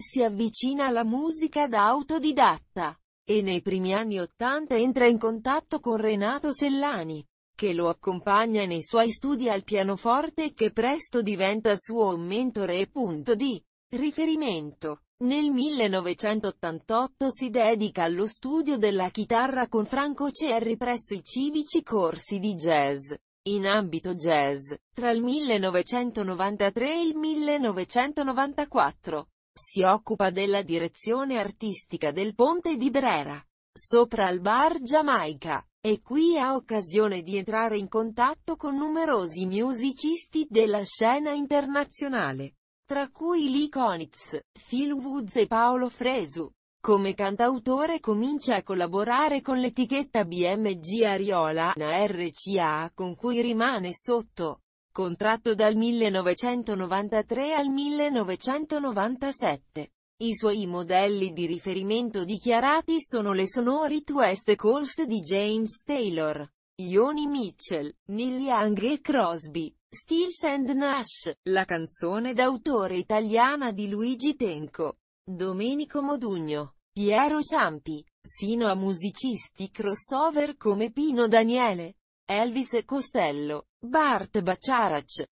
Si avvicina alla musica da autodidatta e nei primi anni Ottanta entra in contatto con Renato Sellani, che lo accompagna nei suoi studi al pianoforte e che presto diventa suo mentore e punto di riferimento. Nel 1988 si dedica allo studio della chitarra con Franco Cerri presso i civici corsi di jazz. In ambito jazz, tra il 1993 e il 1994, si occupa della direzione artistica del ponte di Brera, sopra al bar Giamaica, e qui ha occasione di entrare in contatto con numerosi musicisti della scena internazionale, tra cui Lee Konitz, Phil Woods e Paolo Fresu. Come cantautore comincia a collaborare con l'etichetta BMG Ariola una RCA con cui rimane sotto contratto dal 1993 al 1997. I suoi modelli di riferimento dichiarati sono le Sonorit West Coast di James Taylor, Ioni Mitchell, Neil Young e Crosby, Stills and Nash, la canzone d'autore italiana di Luigi Tenco, Domenico Modugno, Piero Ciampi, sino a musicisti crossover come Pino Daniele, Elvis Costello, Bart Bacharach,